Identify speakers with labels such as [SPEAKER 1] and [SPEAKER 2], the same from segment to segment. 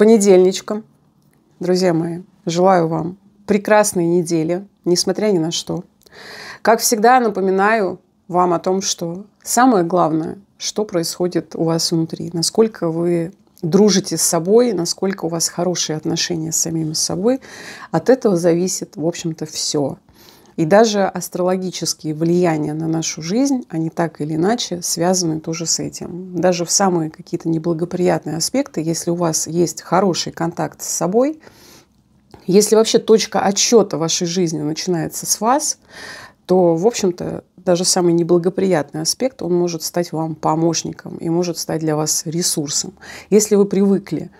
[SPEAKER 1] понедельничком. Друзья мои, желаю вам прекрасной недели, несмотря ни на что. Как всегда, напоминаю вам о том, что самое главное, что происходит у вас внутри, насколько вы дружите с собой, насколько у вас хорошие отношения с самим собой, от этого зависит, в общем-то, все. И даже астрологические влияния на нашу жизнь, они так или иначе связаны тоже с этим. Даже в самые какие-то неблагоприятные аспекты, если у вас есть хороший контакт с собой, если вообще точка отсчета вашей жизни начинается с вас, то, в общем-то, даже самый неблагоприятный аспект, он может стать вам помощником и может стать для вас ресурсом. Если вы привыкли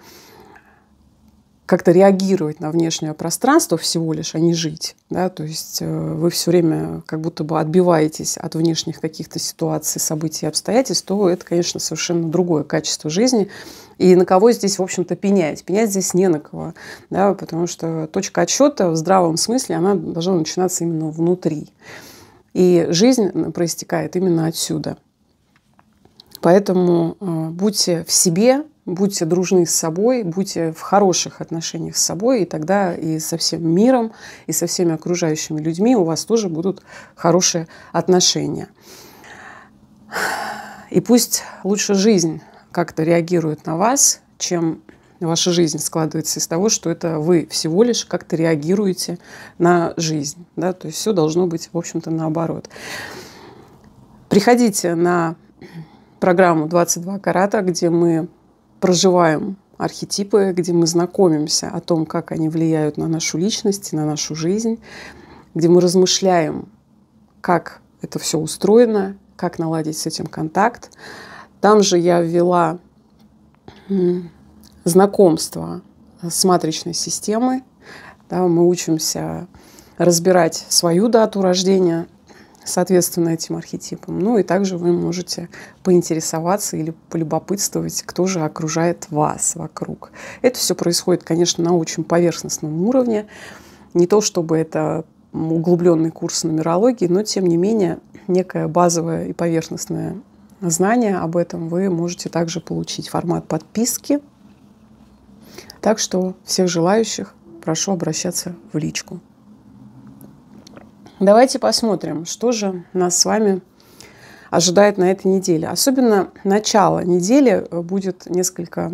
[SPEAKER 1] как-то реагировать на внешнее пространство всего лишь, а не жить. Да? То есть э, вы все время как будто бы отбиваетесь от внешних каких-то ситуаций, событий и обстоятельств, то это, конечно, совершенно другое качество жизни. И на кого здесь, в общем-то, пенять? Пенять здесь не на кого, да? потому что точка отсчета в здравом смысле, она должна начинаться именно внутри. И жизнь проистекает именно отсюда. Поэтому э, будьте в себе, будьте дружны с собой, будьте в хороших отношениях с собой, и тогда и со всем миром, и со всеми окружающими людьми у вас тоже будут хорошие отношения. И пусть лучше жизнь как-то реагирует на вас, чем ваша жизнь складывается из того, что это вы всего лишь как-то реагируете на жизнь. Да? То есть все должно быть, в общем-то, наоборот. Приходите на программу «22 карата», где мы проживаем архетипы, где мы знакомимся о том, как они влияют на нашу личность, на нашу жизнь, где мы размышляем, как это все устроено, как наладить с этим контакт. Там же я ввела знакомство с матричной системой. Да, мы учимся разбирать свою дату рождения, соответственно этим архетипам. Ну и также вы можете поинтересоваться или полюбопытствовать, кто же окружает вас вокруг. Это все происходит, конечно, на очень поверхностном уровне. Не то чтобы это углубленный курс нумерологии, но тем не менее некое базовое и поверхностное знание об этом вы можете также получить формат подписки. Так что всех желающих прошу обращаться в личку. Давайте посмотрим, что же нас с вами ожидает на этой неделе. Особенно начало недели будет несколько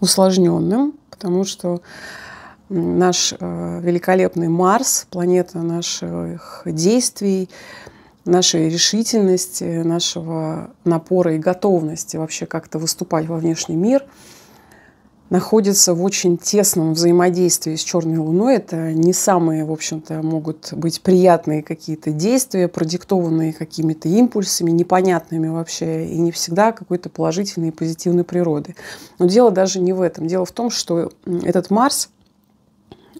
[SPEAKER 1] усложненным, потому что наш э, великолепный Марс, планета наших действий, нашей решительности, нашего напора и готовности вообще как-то выступать во внешний мир – находится в очень тесном взаимодействии с Черной Луной. Это не самые, в общем-то, могут быть приятные какие-то действия, продиктованные какими-то импульсами, непонятными вообще, и не всегда какой-то положительной и позитивной природы. Но дело даже не в этом. Дело в том, что этот Марс,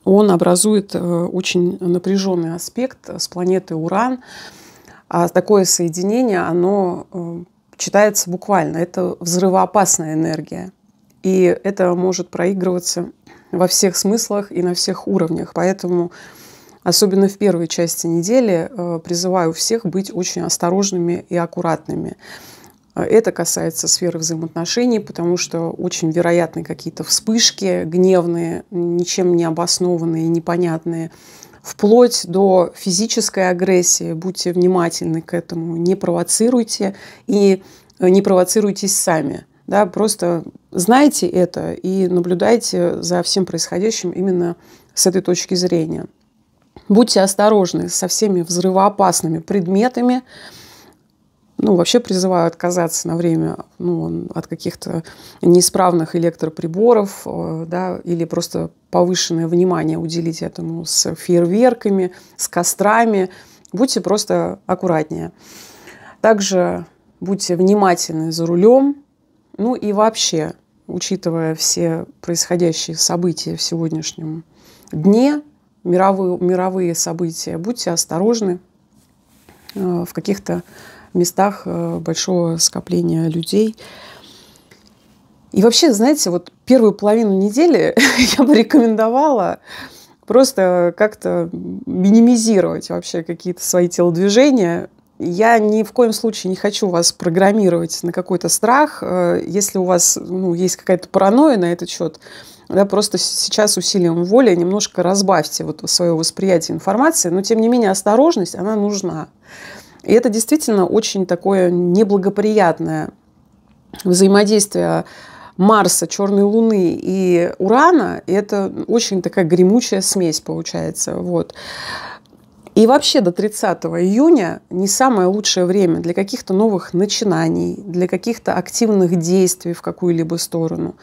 [SPEAKER 1] он образует э, очень напряженный аспект с планеты Уран. А такое соединение, оно э, читается буквально. Это взрывоопасная энергия. И это может проигрываться во всех смыслах и на всех уровнях. Поэтому, особенно в первой части недели, э, призываю всех быть очень осторожными и аккуратными. Это касается сферы взаимоотношений, потому что очень вероятны какие-то вспышки гневные, ничем не обоснованные, непонятные, вплоть до физической агрессии. Будьте внимательны к этому, не провоцируйте и не провоцируйтесь сами. Да, просто знайте это и наблюдайте за всем происходящим именно с этой точки зрения. Будьте осторожны со всеми взрывоопасными предметами. Ну, вообще призываю отказаться на время ну, от каких-то неисправных электроприборов, э, да, или просто повышенное внимание уделить этому с фейерверками, с кострами. Будьте просто аккуратнее. Также будьте внимательны за рулем, ну и вообще, учитывая все происходящие события в сегодняшнем дне, мировые, мировые события, будьте осторожны э, в каких-то местах э, большого скопления людей. И вообще, знаете, вот первую половину недели я бы рекомендовала просто как-то минимизировать вообще какие-то свои телодвижения, я ни в коем случае не хочу вас программировать на какой-то страх. Э, если у вас ну, есть какая-то паранойя на этот счет, да, просто сейчас усилием воли немножко разбавьте вот свое восприятие информации, но тем не менее осторожность, она нужна. И это действительно очень такое неблагоприятное взаимодействие Марса, Черной Луны и Урана. И это очень такая гремучая смесь получается. Вот. И вообще до 30 июня не самое лучшее время для каких-то новых начинаний, для каких-то активных действий в какую-либо сторону.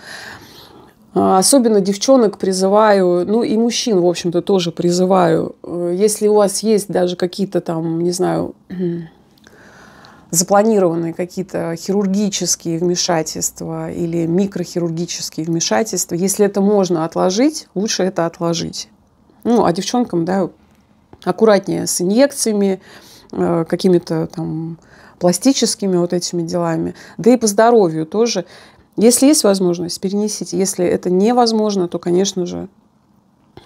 [SPEAKER 1] А, особенно девчонок призываю, ну и мужчин, в общем-то, тоже призываю. Э, если у вас есть даже какие-то там, не знаю, запланированные какие-то хирургические вмешательства или микрохирургические вмешательства, если это можно отложить, лучше это отложить. Ну, а девчонкам, да, аккуратнее с инъекциями, э, какими-то там пластическими вот этими делами, да и по здоровью тоже. Если есть возможность, перенесите. Если это невозможно, то, конечно же,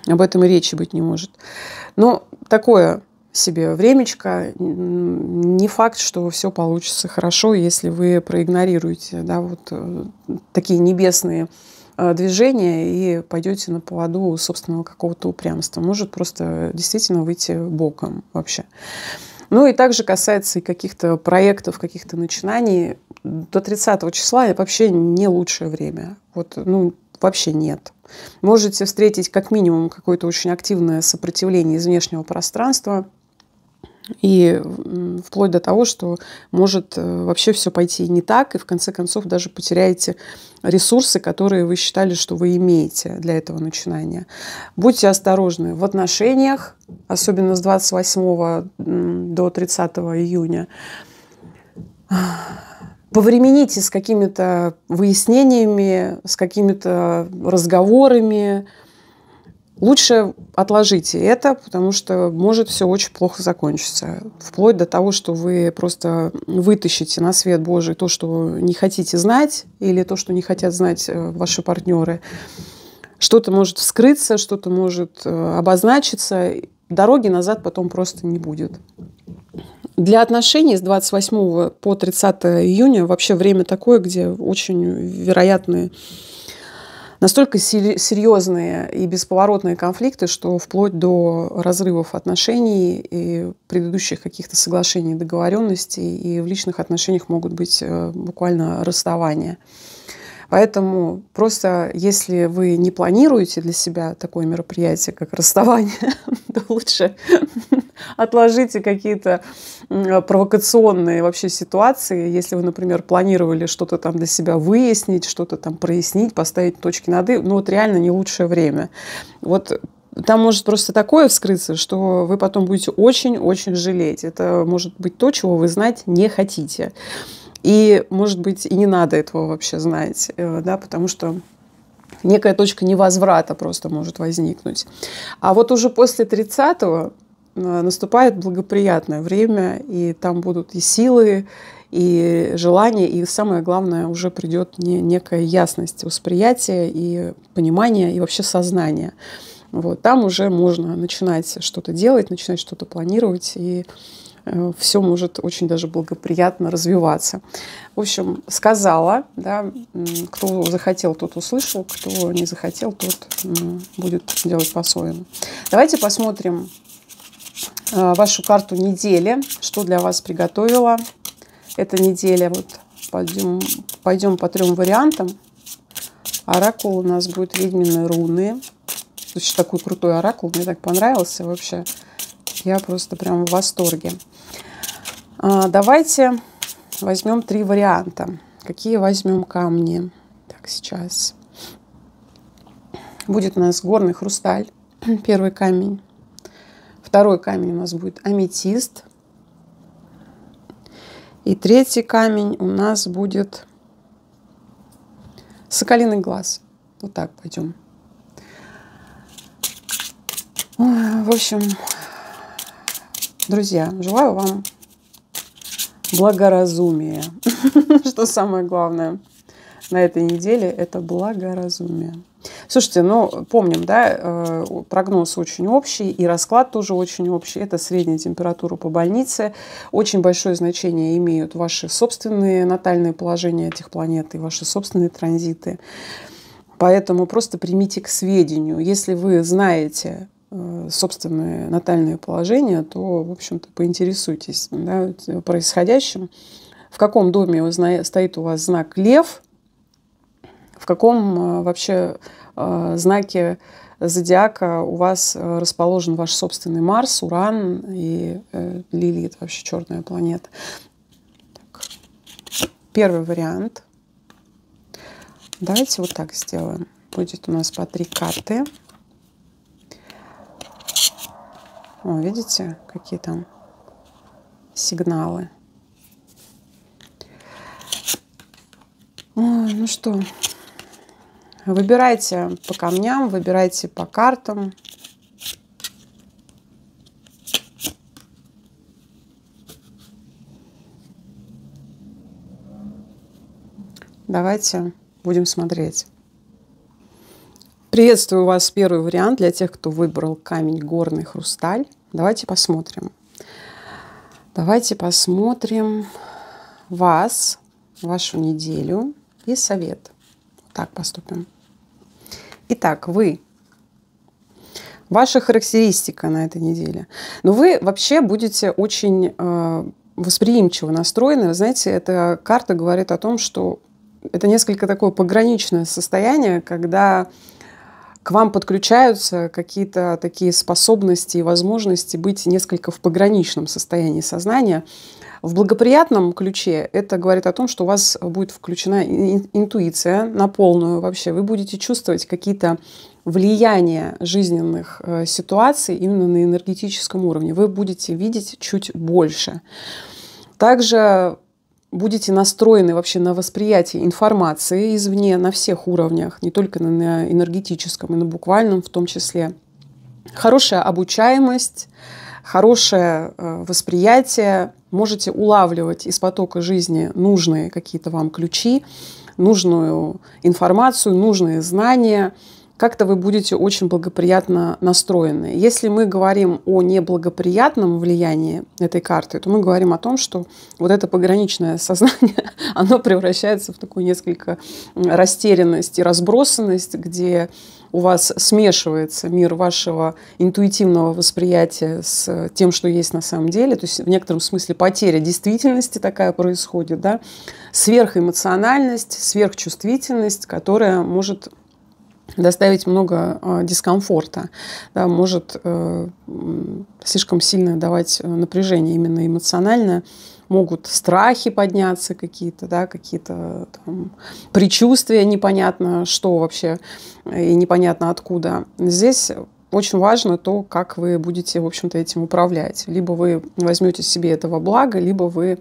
[SPEAKER 1] об этом и речи быть не может. Но такое себе времечко. Не факт, что все получится хорошо, если вы проигнорируете да, вот э, такие небесные Э, движение и пойдете на поводу собственного какого-то упрямства. Может просто действительно выйти боком вообще. Ну и также касается и каких-то проектов, каких-то начинаний. До 30 числа это вообще не лучшее время. Вот, ну, вообще нет. Можете встретить как минимум какое-то очень активное сопротивление из внешнего пространства – и вплоть до того, что может э, вообще все пойти не так, и в конце концов даже потеряете ресурсы, которые вы считали, что вы имеете для этого начинания. Будьте осторожны в отношениях, особенно с 28 до 30 июня. Повремените с какими-то выяснениями, с какими-то разговорами, Лучше отложите это, потому что может все очень плохо закончиться. Вплоть до того, что вы просто вытащите на свет Божий то, что не хотите знать, или то, что не хотят знать э, ваши партнеры. Что-то может вскрыться, что-то может э, обозначиться. Дороги назад потом просто не будет. Для отношений с 28 по 30 июня вообще время такое, где очень вероятные настолько серьезные и бесповоротные конфликты, что вплоть до разрывов отношений и предыдущих каких-то соглашений, договоренностей, и в личных отношениях могут быть э, буквально расставания. Поэтому просто если вы не планируете для себя такое мероприятие, как расставание, то лучше отложите какие-то э, провокационные вообще ситуации, если вы, например, планировали что-то там для себя выяснить, что-то там прояснить, поставить точки над «и», ну вот реально не лучшее время. Вот там может просто такое вскрыться, что вы потом будете очень-очень жалеть. Это может быть то, чего вы знать не хотите. И, может быть, и не надо этого вообще знать, э, да, потому что некая точка невозврата просто может возникнуть. А вот уже после 30-го Э, наступает благоприятное время, и там будут и силы, и желания и самое главное, уже придет не, некая ясность восприятия и понимания, и вообще сознания. Вот, там уже можно начинать что-то делать, начинать что-то планировать, и э, все может очень даже благоприятно развиваться. В общем, сказала, да, кто захотел, тот услышал, кто не захотел, тот будет делать по-своему. Давайте посмотрим Э, вашу карту недели, что для вас приготовила эта неделя. Вот пойдем, пойдем по трем вариантам. Оракул у нас будет ведьмины руны. очень такой крутой оракул, мне так понравился вообще. Я просто прям в восторге. А, давайте возьмем три варианта. Какие возьмем камни? Так, сейчас. Будет у нас горный хрусталь, первый камень. Второй камень у нас будет аметист. И третий камень у нас будет соколиный глаз. Вот так пойдем. В общем, друзья, желаю вам благоразумия. Что самое главное на этой неделе, это благоразумие. Слушайте, ну, помним, да, э, прогноз очень общий, и расклад тоже очень общий. Это средняя температура по больнице. Очень большое значение имеют ваши собственные натальные положения этих планет и ваши собственные транзиты. Поэтому просто примите к сведению. Если вы знаете э, собственное натальное положение, то, в общем-то, поинтересуйтесь да, э, происходящим. В каком доме стоит у вас знак «Лев», каком э, вообще э, знаке зодиака у вас э, расположен ваш собственный Марс, Уран и Лилит, вообще черная планета. Так. Первый вариант. Давайте вот так сделаем. Будет у нас по три карты. О, видите, какие там сигналы. Ой, ну что, Выбирайте по камням, выбирайте по картам. Давайте будем смотреть. Приветствую вас, первый вариант для тех, кто выбрал камень горный хрусталь. Давайте посмотрим. Давайте посмотрим вас, вашу неделю и совет. Так поступим. Итак, вы. Ваша характеристика на этой неделе. Но ну, вы вообще будете очень э, восприимчиво настроены. Вы знаете, эта карта говорит о том, что это несколько такое пограничное состояние, когда к вам подключаются какие-то такие способности и возможности быть несколько в пограничном состоянии сознания. В благоприятном ключе это говорит о том, что у вас будет включена интуиция на полную вообще. Вы будете чувствовать какие-то влияния жизненных э, ситуаций именно на энергетическом уровне. Вы будете видеть чуть больше. Также будете настроены вообще на восприятие информации извне на всех уровнях, не только на энергетическом, и на буквальном в том числе. Хорошая обучаемость – хорошее э, восприятие, можете улавливать из потока жизни нужные какие-то вам ключи, нужную информацию, нужные знания. Как-то вы будете очень благоприятно настроены. Если мы говорим о неблагоприятном влиянии этой карты, то мы говорим о том, что вот это пограничное сознание, оно превращается в такую несколько растерянность и разбросанность, где у вас смешивается мир вашего интуитивного восприятия с тем, что есть на самом деле, то есть в некотором смысле потеря действительности такая происходит, да, сверхэмоциональность, сверхчувствительность, которая может доставить много э, дискомфорта, да, может э, слишком сильно давать э, напряжение именно эмоциональное, могут страхи подняться какие-то, да, какие-то там, предчувствия, непонятно что вообще э, и непонятно откуда. Здесь очень важно то, как вы будете, в общем-то, этим управлять. Либо вы возьмете себе этого блага, либо вы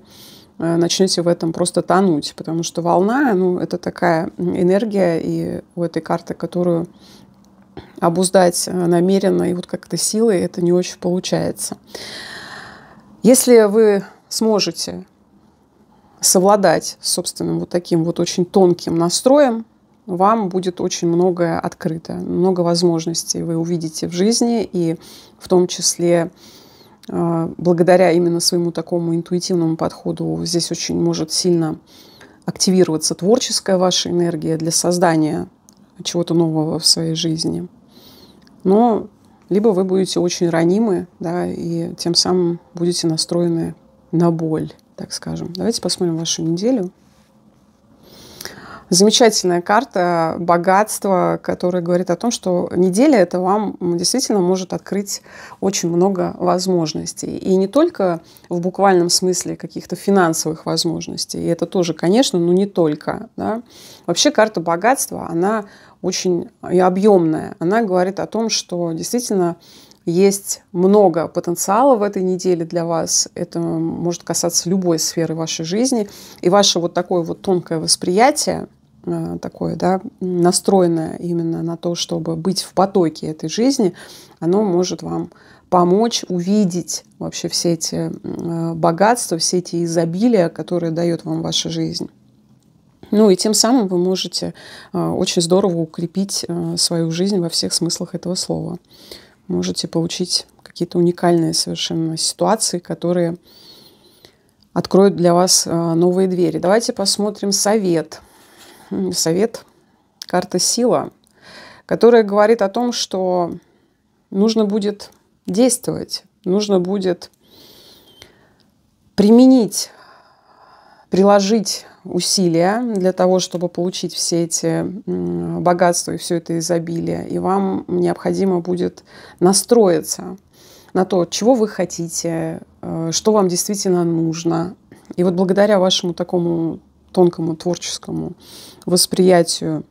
[SPEAKER 1] э, начнете в этом просто тонуть, потому что волна, ну, это такая энергия и у этой карты, которую обуздать э, намеренно и вот как-то силой это не очень получается. Если вы сможете совладать с собственным вот таким вот очень тонким настроем, вам будет очень многое открыто, много возможностей вы увидите в жизни, и в том числе э, благодаря именно своему такому интуитивному подходу здесь очень может сильно активироваться творческая ваша энергия для создания чего-то нового в своей жизни. Но либо вы будете очень ранимы, да, и тем самым будете настроены на боль, так скажем. Давайте посмотрим вашу неделю. Замечательная карта богатства, которая говорит о том, что неделя это вам действительно может открыть очень много возможностей. И не только в буквальном смысле каких-то финансовых возможностей. И это тоже, конечно, но не только. Да? Вообще карта богатства, она очень и объемная. Она говорит о том, что действительно есть много потенциала в этой неделе для вас. Это может касаться любой сферы вашей жизни. И ваше вот такое вот тонкое восприятие, э, такое, да, настроенное именно на то, чтобы быть в потоке этой жизни, оно может вам помочь увидеть вообще все эти э, богатства, все эти изобилия, которые дает вам ваша жизнь. Ну и тем самым вы можете э, очень здорово укрепить свою жизнь во всех смыслах этого слова можете получить какие-то уникальные совершенно ситуации, которые откроют для вас э, новые двери. Давайте посмотрим совет. Совет карта сила, которая говорит о том, что нужно будет действовать, нужно будет применить, приложить усилия для того, чтобы получить все эти богатства и все это изобилие. И вам необходимо будет настроиться на то, чего вы хотите, э, что вам действительно нужно. И вот благодаря вашему такому тонкому творческому восприятию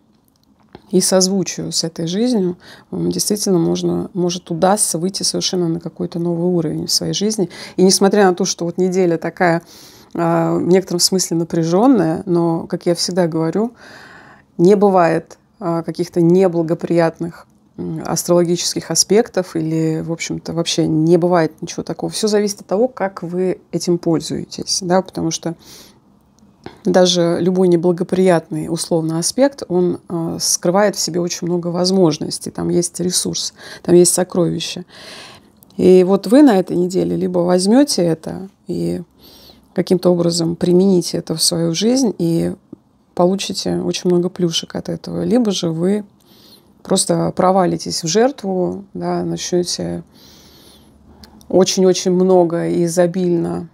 [SPEAKER 1] и созвучию с этой жизнью, вам действительно можно, может удастся выйти совершенно на какой-то новый уровень в своей жизни. И несмотря на то, что вот неделя такая а, в некотором смысле напряженная, но, как я всегда говорю, не бывает а, каких-то неблагоприятных астрологических аспектов или, в общем-то, вообще не бывает ничего такого. Все зависит от того, как вы этим пользуетесь, да, потому что даже любой неблагоприятный условно аспект, он э, скрывает в себе очень много возможностей. Там есть ресурс, там есть сокровища. И вот вы на этой неделе либо возьмете это и каким-то образом примените это в свою жизнь и получите очень много плюшек от этого. Либо же вы просто провалитесь в жертву, да, начнете очень-очень много и изобильно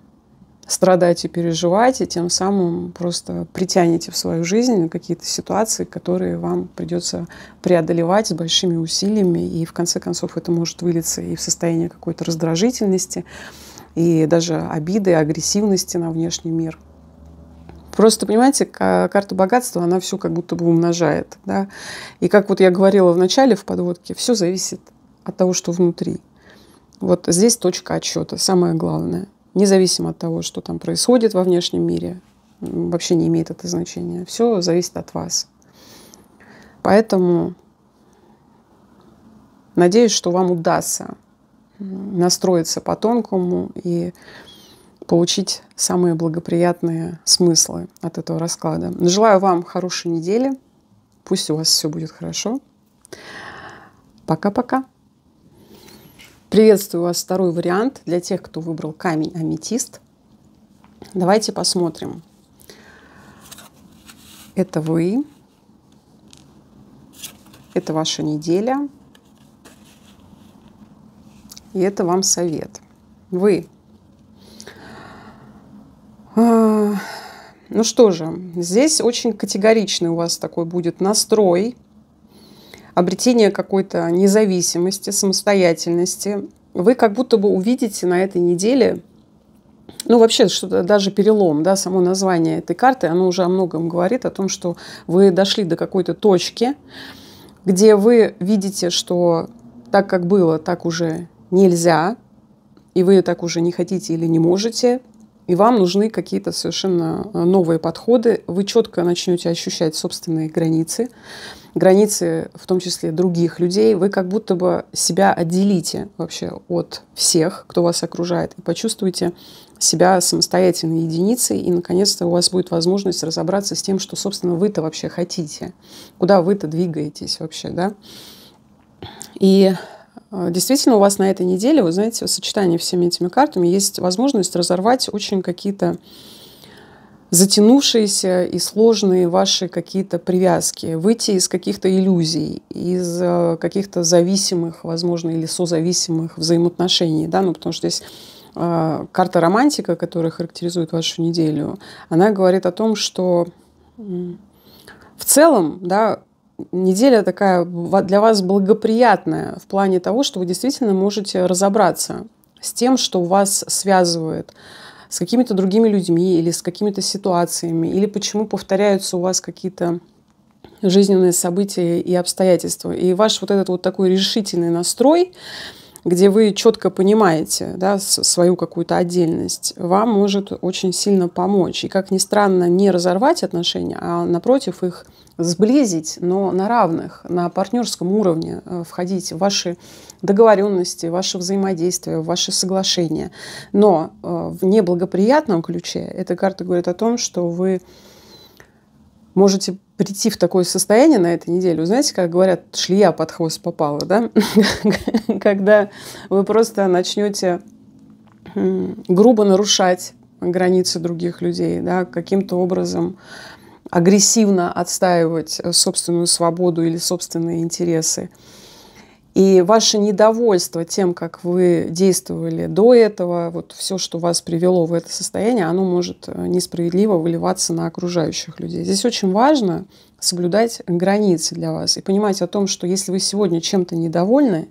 [SPEAKER 1] страдать и переживать, и тем самым просто притянете в свою жизнь какие-то ситуации, которые вам придется преодолевать с большими усилиями, и в конце концов это может вылиться и в состояние какой-то раздражительности, и даже обиды, агрессивности на внешний мир. Просто, понимаете, карта богатства, она все как будто бы умножает. Да? И как вот я говорила в начале в подводке, все зависит от того, что внутри. Вот здесь точка отсчета, самое главное. Независимо от того, что там происходит во внешнем мире, вообще не имеет это значения. Все зависит от вас. Поэтому надеюсь, что вам удастся настроиться по-тонкому и получить самые благоприятные смыслы от этого расклада. Желаю вам хорошей недели. Пусть у вас все будет хорошо. Пока-пока. Приветствую вас второй вариант для тех, кто выбрал камень аметист. Давайте посмотрим. Это вы. Это ваша неделя. И это вам совет. Вы. А, ну что же, здесь очень категоричный у вас такой будет настрой, обретение какой-то независимости, самостоятельности. Вы как будто бы увидите на этой неделе, ну вообще что-то даже перелом, да, само название этой карты, оно уже о многом говорит, о том, что вы дошли до какой-то точки, где вы видите, что так как было, так уже нельзя, и вы так уже не хотите или не можете, и вам нужны какие-то совершенно э, новые подходы, вы четко начнете ощущать собственные границы, границы в том числе других людей, вы как будто бы себя отделите вообще от всех, кто вас окружает, и почувствуете себя самостоятельной единицей, и наконец-то у вас будет возможность разобраться с тем, что, собственно, вы-то вообще хотите, куда вы-то двигаетесь вообще, да. И а, действительно, у вас на этой неделе, вы знаете, в сочетании всеми этими картами есть возможность разорвать очень какие-то затянувшиеся и сложные ваши какие-то привязки, выйти из каких-то иллюзий, из э, каких-то зависимых, возможно, или созависимых взаимоотношений, да, ну, потому что здесь э, карта романтика, которая характеризует вашу неделю, она говорит о том, что в целом, да, неделя такая для вас благоприятная в плане того, что вы действительно можете разобраться с тем, что вас связывает с какими-то другими людьми или с какими-то ситуациями, или почему повторяются у вас какие-то жизненные события и обстоятельства. И ваш вот этот вот такой решительный настрой, где вы четко понимаете да, свою какую-то отдельность, вам может очень сильно помочь. И, как ни странно, не разорвать отношения, а напротив их сблизить, но на равных, на партнерском уровне э, входить в ваши договоренности, ваше взаимодействие, ваши соглашения. Но э, в неблагоприятном ключе эта карта говорит о том, что вы можете прийти в такое состояние на этой неделе, вы знаете, как говорят, шлия а под хвост попала, да? Когда вы просто начнете грубо нарушать границы других людей, да, каким-то образом агрессивно отстаивать э, собственную свободу или собственные интересы. И ваше недовольство тем, как вы действовали до этого, вот все, что вас привело в это состояние, оно может э, несправедливо выливаться на окружающих людей. Здесь очень важно соблюдать границы для вас и понимать о том, что если вы сегодня чем-то недовольны,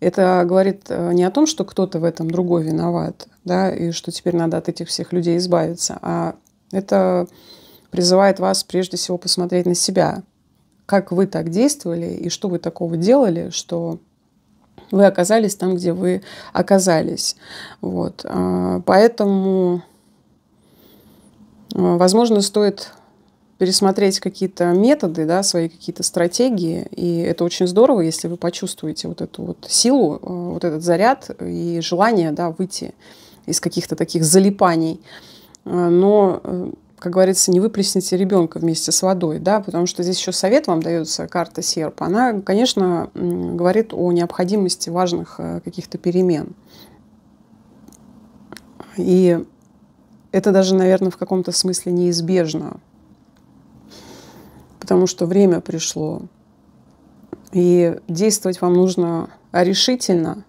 [SPEAKER 1] это говорит э, не о том, что кто-то в этом другой виноват, да, и что теперь надо от этих всех людей избавиться, а это призывает вас прежде всего посмотреть на себя, как вы так действовали и что вы такого делали, что вы оказались там, где вы оказались. Вот. А, поэтому, а, возможно, стоит пересмотреть какие-то методы, да, свои какие-то стратегии. И это очень здорово, если вы почувствуете вот эту вот силу, а, вот этот заряд и желание да, выйти из каких-то таких залипаний. Но э, как говорится, не выплесните ребенка вместе с водой, да, потому что здесь еще совет вам дается, карта серп, она, конечно, говорит о необходимости важных э, каких-то перемен. И это даже, наверное, в каком-то смысле неизбежно, потому что время пришло, и действовать вам нужно решительно,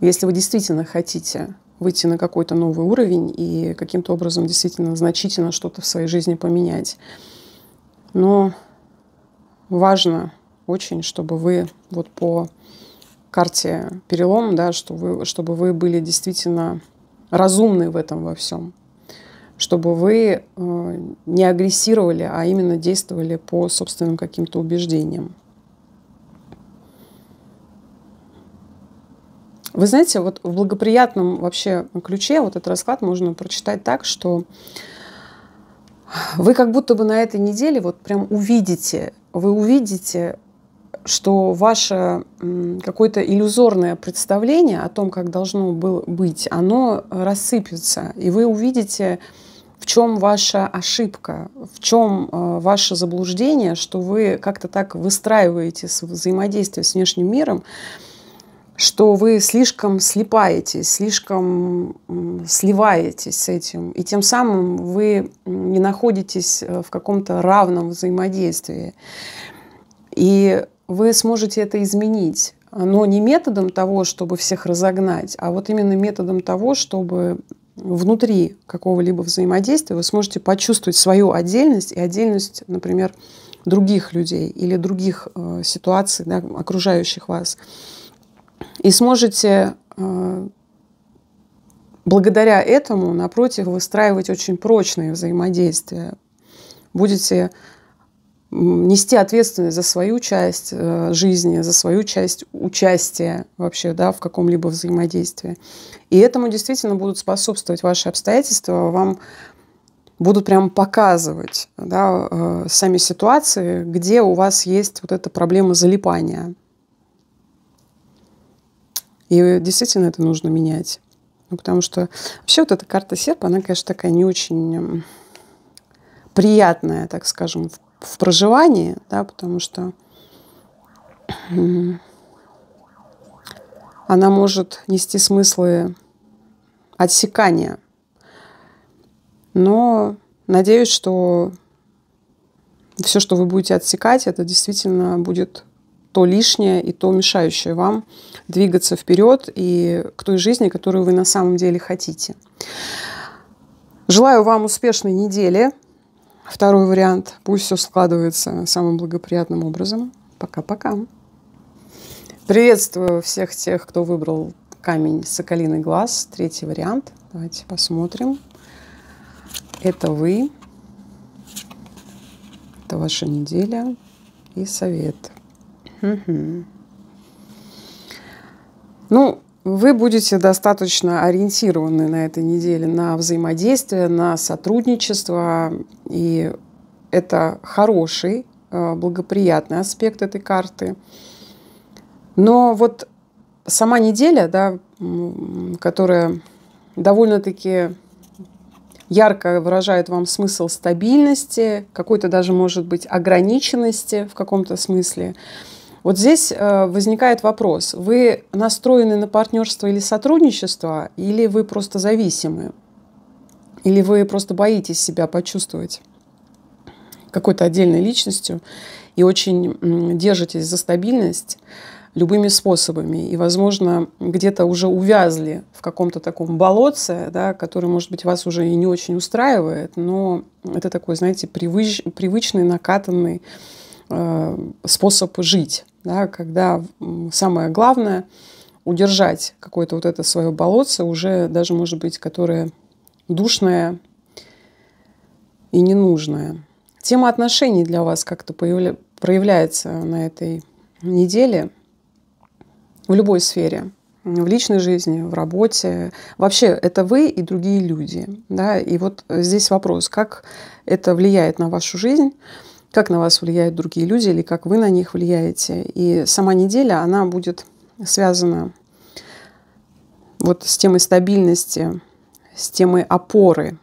[SPEAKER 1] если вы действительно хотите выйти на какой-то новый уровень и каким-то образом действительно значительно что-то в своей жизни поменять. Но важно очень, чтобы вы вот по карте перелом, да, что вы, чтобы вы были действительно разумны в этом во всем, чтобы вы э, не агрессировали, а именно действовали по собственным каким-то убеждениям. Вы знаете, вот в благоприятном вообще ключе вот этот расклад можно прочитать так, что вы как будто бы на этой неделе вот прям увидите, вы увидите, что ваше какое-то иллюзорное представление о том, как должно было быть, оно рассыпется, и вы увидите, в чем ваша ошибка, в чем э, ваше заблуждение, что вы как-то так выстраиваете взаимодействие с внешним миром, что вы слишком слепаетесь, слишком сливаетесь с этим, и тем самым вы не находитесь э, в каком-то равном взаимодействии. И вы сможете это изменить, но не методом того, чтобы всех разогнать, а вот именно методом того, чтобы внутри какого-либо взаимодействия вы сможете почувствовать свою отдельность и отдельность, например, других людей или других э, ситуаций, да, окружающих вас. И сможете э, благодаря этому, напротив, выстраивать очень прочные взаимодействия. Будете нести ответственность за свою часть э, жизни, за свою часть участия вообще да, в каком-либо взаимодействии. И этому действительно будут способствовать ваши обстоятельства, вам будут прям показывать да, э, сами ситуации, где у вас есть вот эта проблема залипания. И действительно это нужно менять. Ну, потому что вообще вот эта карта серп, она, конечно, такая не очень приятная, так скажем, в, в проживании, да, потому что она может нести смыслы отсекания. Но надеюсь, что все, что вы будете отсекать, это действительно будет то лишнее и то мешающее вам двигаться вперед и к той жизни, которую вы на самом деле хотите. Желаю вам успешной недели. Второй вариант. Пусть все складывается самым благоприятным образом. Пока-пока. Приветствую всех тех, кто выбрал камень соколиный глаз. Третий вариант. Давайте посмотрим. Это вы. Это ваша неделя и совет. Ну, вы будете достаточно ориентированы на этой неделе на взаимодействие, на сотрудничество. И это хороший, э, благоприятный аспект этой карты. Но вот сама неделя, да, которая довольно-таки ярко выражает вам смысл стабильности, какой-то даже, может быть, ограниченности в каком-то смысле – вот здесь э, возникает вопрос, вы настроены на партнерство или сотрудничество, или вы просто зависимы, или вы просто боитесь себя почувствовать какой-то отдельной личностью и очень держитесь за стабильность любыми способами. И, возможно, где-то уже увязли в каком-то таком болотце, да, который, может быть, вас уже и не очень устраивает, но это такой, знаете, привыч, привычный, накатанный э, способ жить да, когда самое главное удержать какое-то вот это свое болотце, уже даже, может быть, которое душное и ненужное. Тема отношений для вас как-то появля... проявляется на этой неделе в любой сфере. В личной жизни, в работе. Вообще, это вы и другие люди. Да? И вот здесь вопрос, как это влияет на вашу жизнь как на вас влияют другие люди или как вы на них влияете. И сама неделя, она будет связана вот с темой стабильности, с темой опоры.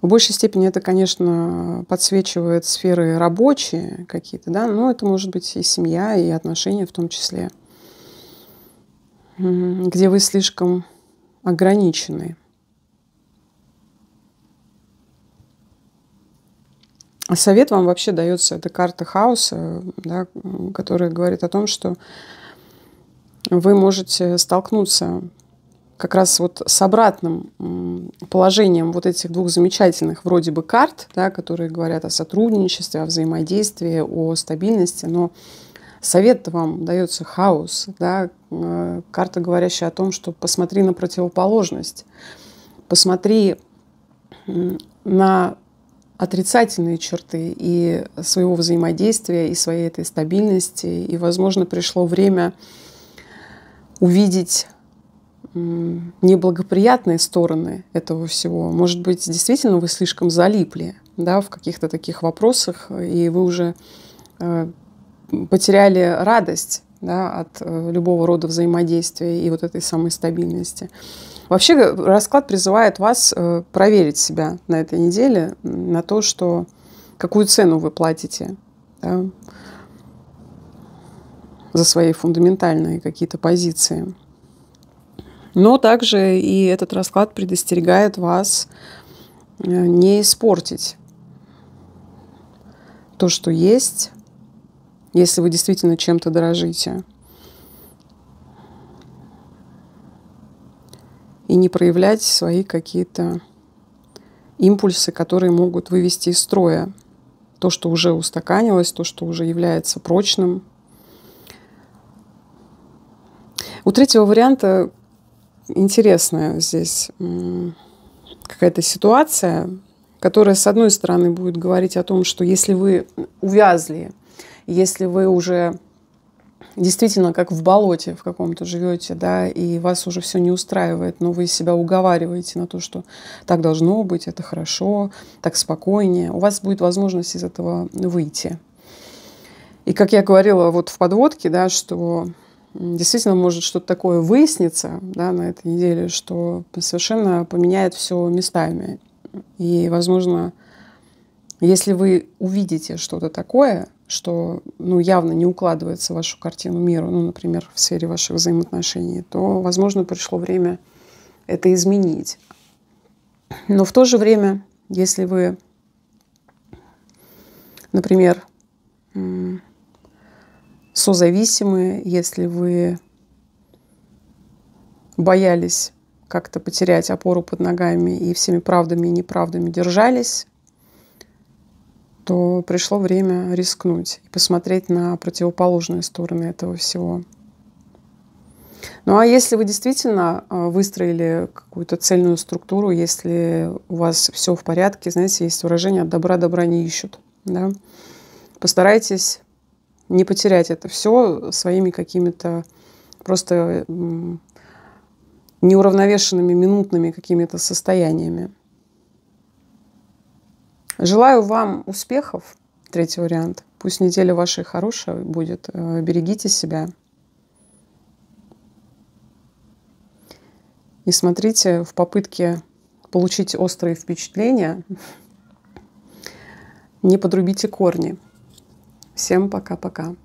[SPEAKER 1] В большей степени это, конечно, подсвечивает сферы рабочие какие-то, да, но это может быть и семья, и отношения в том числе, где вы слишком ограничены. совет вам вообще дается, это карта хаоса, да, которая говорит о том, что вы можете столкнуться как раз вот с обратным положением вот этих двух замечательных вроде бы карт, да, которые говорят о сотрудничестве, о взаимодействии, о стабильности, но совет вам дается хаос, да, э, карта, говорящая о том, что посмотри на противоположность, посмотри на отрицательные черты и своего взаимодействия, и своей этой стабильности. И, возможно, пришло время увидеть неблагоприятные стороны этого всего. Может быть, действительно вы слишком залипли да, в каких-то таких вопросах, и вы уже э, потеряли радость да, от э, любого рода взаимодействия и вот этой самой стабильности. Вообще э, расклад призывает вас э, проверить себя на этой неделе, на то, что какую цену вы платите да, за свои фундаментальные какие-то позиции. Но также и этот расклад предостерегает вас не испортить то, что есть, если вы действительно чем-то дорожите. И не проявлять свои какие-то импульсы, которые могут вывести из строя то, что уже устаканилось, то, что уже является прочным. У третьего варианта интересная здесь какая-то ситуация, которая, с одной стороны, будет говорить о том, что если вы увязли если вы уже действительно как в болоте в каком-то живете, да, и вас уже все не устраивает, но вы себя уговариваете на то, что так должно быть, это хорошо, так спокойнее, у вас будет возможность из этого выйти. И как я говорила вот в подводке, да, что действительно может что-то такое выясниться да, на этой неделе, что совершенно поменяет все местами. И, возможно, если вы увидите что-то такое, что ну, явно не укладывается в вашу картину мира, ну, например, в сфере ваших взаимоотношений, то, возможно, пришло время это изменить. Но в то же время, если вы, например, созависимые, если вы боялись как-то потерять опору под ногами и всеми правдами и неправдами держались что пришло время рискнуть и посмотреть на противоположные стороны этого всего. Ну а если вы действительно а, выстроили какую-то цельную структуру, если у вас все в порядке, знаете, есть выражение «от добра добра не ищут», да, постарайтесь не потерять это все своими какими-то просто неуравновешенными минутными какими-то состояниями. Желаю вам успехов. Третий вариант. Пусть неделя вашей хорошая будет. Э, берегите себя. И смотрите в попытке получить острые впечатления. Не подрубите корни. Всем пока-пока.